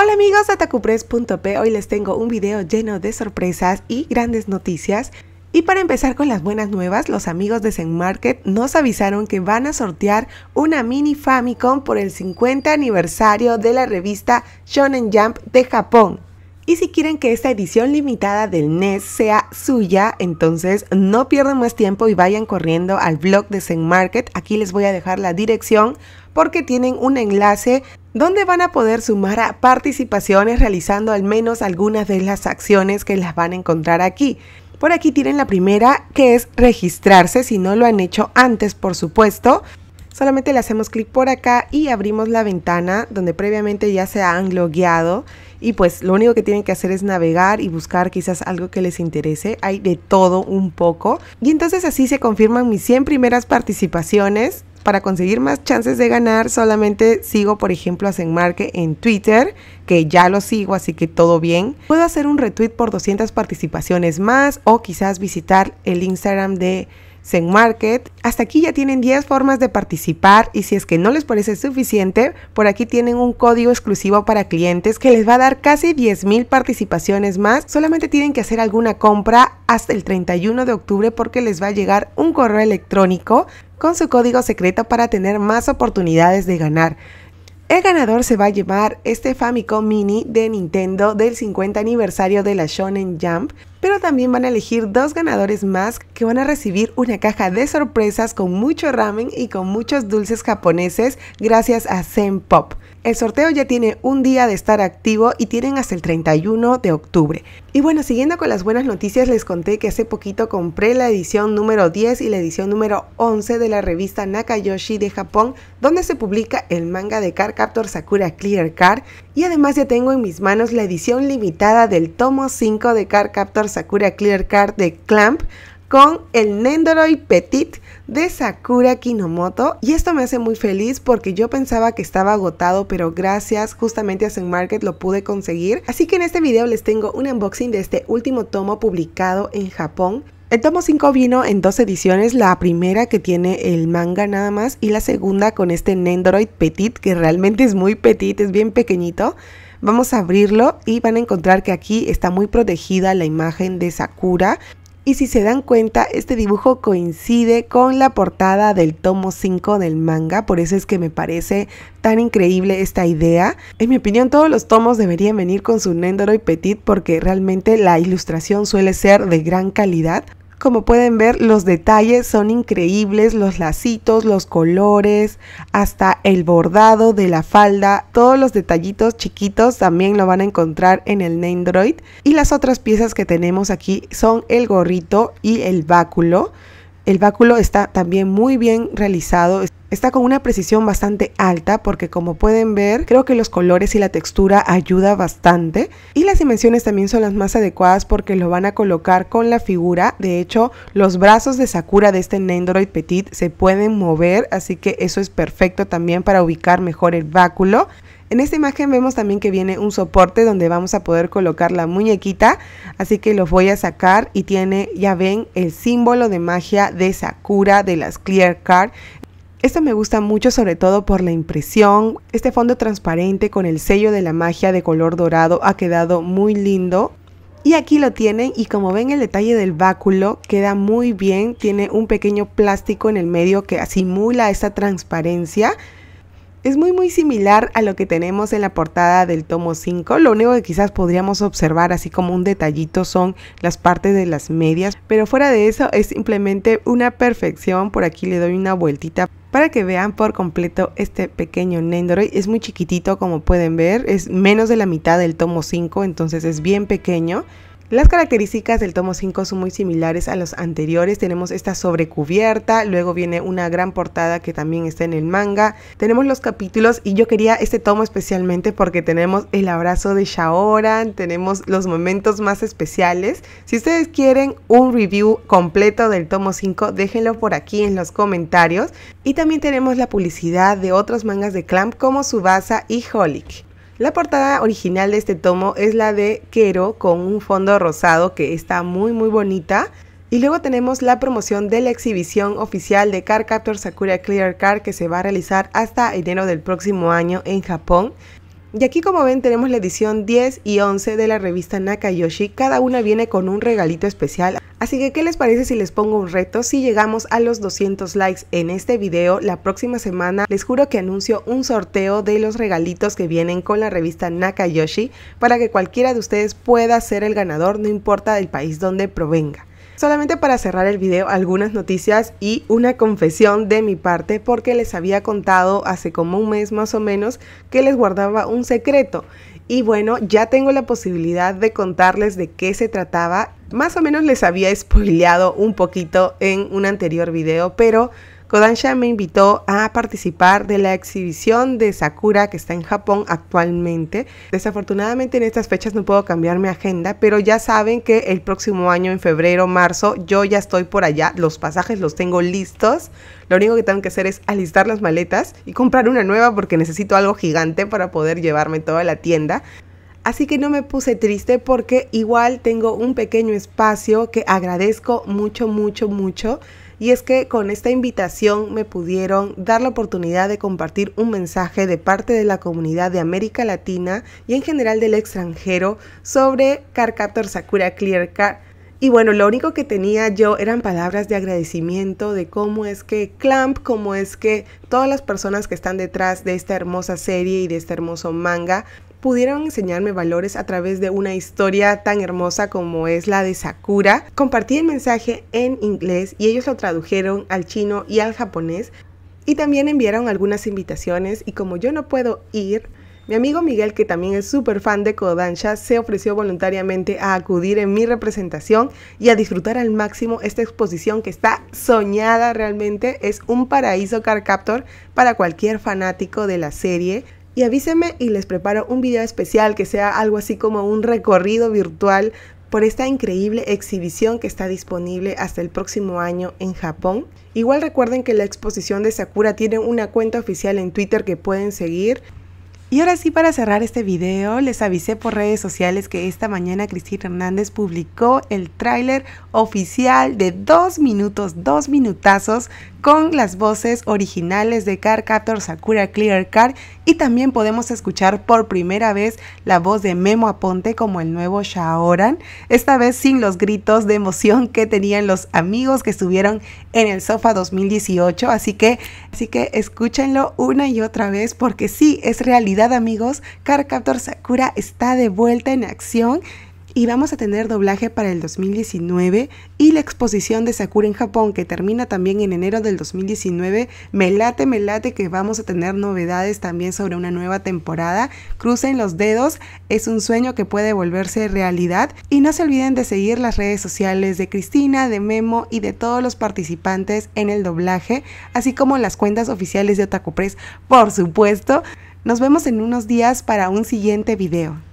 Hola amigos de atacupress.p, hoy les tengo un video lleno de sorpresas y grandes noticias. Y para empezar con las buenas nuevas, los amigos de Zen Market nos avisaron que van a sortear una mini Famicom por el 50 aniversario de la revista Shonen Jump de Japón. Y si quieren que esta edición limitada del NES sea suya, entonces no pierdan más tiempo y vayan corriendo al blog de Zen Market. Aquí les voy a dejar la dirección porque tienen un enlace donde van a poder sumar a participaciones realizando al menos algunas de las acciones que las van a encontrar aquí. Por aquí tienen la primera que es registrarse si no lo han hecho antes por supuesto. Solamente le hacemos clic por acá y abrimos la ventana donde previamente ya se han logueado y pues lo único que tienen que hacer es navegar y buscar quizás algo que les interese. Hay de todo un poco y entonces así se confirman mis 100 primeras participaciones para conseguir más chances de ganar, solamente sigo, por ejemplo, a Senmarque en Twitter, que ya lo sigo, así que todo bien. Puedo hacer un retweet por 200 participaciones más o quizás visitar el Instagram de Zen Market. Hasta aquí ya tienen 10 formas de participar y si es que no les parece suficiente, por aquí tienen un código exclusivo para clientes que les va a dar casi 10.000 participaciones más. Solamente tienen que hacer alguna compra hasta el 31 de octubre porque les va a llegar un correo electrónico con su código secreto para tener más oportunidades de ganar. El ganador se va a llevar este Famicom Mini de Nintendo del 50 aniversario de la Shonen Jump pero también van a elegir dos ganadores más que van a recibir una caja de sorpresas con mucho ramen y con muchos dulces japoneses gracias a Zen Pop. El sorteo ya tiene un día de estar activo y tienen hasta el 31 de octubre. Y bueno, siguiendo con las buenas noticias, les conté que hace poquito compré la edición número 10 y la edición número 11 de la revista Nakayoshi de Japón, donde se publica el manga de Car Captor Sakura Clear Card. Y además ya tengo en mis manos la edición limitada del tomo 5 de Car Captor Sakura Clear Card de Clamp con el Nendoroid Petit de Sakura Kinomoto y esto me hace muy feliz porque yo pensaba que estaba agotado pero gracias justamente a Zen Market lo pude conseguir así que en este video les tengo un unboxing de este último tomo publicado en Japón el tomo 5 vino en dos ediciones, la primera que tiene el manga nada más y la segunda con este Nendoroid Petit que realmente es muy petit, es bien pequeñito. Vamos a abrirlo y van a encontrar que aquí está muy protegida la imagen de Sakura. Y si se dan cuenta, este dibujo coincide con la portada del tomo 5 del manga, por eso es que me parece tan increíble esta idea. En mi opinión, todos los tomos deberían venir con su y Petit porque realmente la ilustración suele ser de gran calidad. Como pueden ver, los detalles son increíbles, los lacitos, los colores, hasta el bordado de la falda, todos los detallitos chiquitos también lo van a encontrar en el Name Y las otras piezas que tenemos aquí son el gorrito y el báculo. El báculo está también muy bien realizado. Está con una precisión bastante alta porque como pueden ver, creo que los colores y la textura ayuda bastante. Y las dimensiones también son las más adecuadas porque lo van a colocar con la figura. De hecho, los brazos de Sakura de este Nendoroid Petit se pueden mover, así que eso es perfecto también para ubicar mejor el báculo. En esta imagen vemos también que viene un soporte donde vamos a poder colocar la muñequita, así que los voy a sacar y tiene, ya ven, el símbolo de magia de Sakura de las Clear Card. Esto me gusta mucho sobre todo por la impresión, este fondo transparente con el sello de la magia de color dorado ha quedado muy lindo y aquí lo tienen y como ven el detalle del báculo queda muy bien, tiene un pequeño plástico en el medio que asimula esa transparencia es muy muy similar a lo que tenemos en la portada del tomo 5. Lo único que quizás podríamos observar así como un detallito son las partes de las medias, pero fuera de eso es simplemente una perfección. Por aquí le doy una vueltita para que vean por completo este pequeño Nendoroid. Es muy chiquitito como pueden ver, es menos de la mitad del tomo 5, entonces es bien pequeño. Las características del tomo 5 son muy similares a los anteriores. Tenemos esta sobrecubierta, luego viene una gran portada que también está en el manga. Tenemos los capítulos y yo quería este tomo especialmente porque tenemos el abrazo de Shaoran, tenemos los momentos más especiales. Si ustedes quieren un review completo del tomo 5, déjenlo por aquí en los comentarios. Y también tenemos la publicidad de otros mangas de Clamp como Subasa y Holic. La portada original de este tomo es la de Kero con un fondo rosado que está muy muy bonita. Y luego tenemos la promoción de la exhibición oficial de Car Captor Sakura Clear Car que se va a realizar hasta enero del próximo año en Japón. Y aquí como ven tenemos la edición 10 y 11 de la revista Nakayoshi, cada una viene con un regalito especial, así que ¿qué les parece si les pongo un reto? Si llegamos a los 200 likes en este video, la próxima semana les juro que anuncio un sorteo de los regalitos que vienen con la revista Nakayoshi para que cualquiera de ustedes pueda ser el ganador, no importa del país donde provenga. Solamente para cerrar el video, algunas noticias y una confesión de mi parte porque les había contado hace como un mes más o menos que les guardaba un secreto. Y bueno, ya tengo la posibilidad de contarles de qué se trataba. Más o menos les había spoileado un poquito en un anterior video, pero Kodansha me invitó a participar de la exhibición de Sakura que está en Japón actualmente. Desafortunadamente en estas fechas no puedo cambiar mi agenda, pero ya saben que el próximo año, en febrero, marzo, yo ya estoy por allá. Los pasajes los tengo listos. Lo único que tengo que hacer es alistar las maletas y comprar una nueva porque necesito algo gigante para poder llevarme toda la tienda. Así que no me puse triste porque igual tengo un pequeño espacio que agradezco mucho, mucho, mucho y es que con esta invitación me pudieron dar la oportunidad de compartir un mensaje de parte de la comunidad de América Latina y en general del extranjero sobre Carcator Sakura Clear Car. Y bueno, lo único que tenía yo eran palabras de agradecimiento de cómo es que Clamp, cómo es que todas las personas que están detrás de esta hermosa serie y de este hermoso manga pudieron enseñarme valores a través de una historia tan hermosa como es la de Sakura. Compartí el mensaje en inglés y ellos lo tradujeron al chino y al japonés. Y también enviaron algunas invitaciones y como yo no puedo ir, mi amigo Miguel, que también es súper fan de Kodansha, se ofreció voluntariamente a acudir en mi representación y a disfrutar al máximo esta exposición que está soñada realmente. Es un paraíso Carcaptor para cualquier fanático de la serie y avísenme y les preparo un video especial que sea algo así como un recorrido virtual por esta increíble exhibición que está disponible hasta el próximo año en Japón. Igual recuerden que la exposición de Sakura tiene una cuenta oficial en Twitter que pueden seguir y ahora sí, para cerrar este video, les avisé por redes sociales que esta mañana Cristina Hernández publicó el tráiler oficial de dos minutos, dos minutazos, con las voces originales de Car Captor Sakura Clear Car y también podemos escuchar por primera vez la voz de Memo Aponte como el nuevo Shaoran, esta vez sin los gritos de emoción que tenían los amigos que estuvieron en el sofa 2018, así que, así que escúchenlo una y otra vez porque sí, es realidad amigos, Carcaptor Sakura está de vuelta en acción y vamos a tener doblaje para el 2019 y la exposición de Sakura en Japón que termina también en enero del 2019. Me late, me late que vamos a tener novedades también sobre una nueva temporada. Crucen los dedos, es un sueño que puede volverse realidad y no se olviden de seguir las redes sociales de Cristina, de Memo y de todos los participantes en el doblaje, así como las cuentas oficiales de Otaku Press, por supuesto. Nos vemos en unos días para un siguiente video.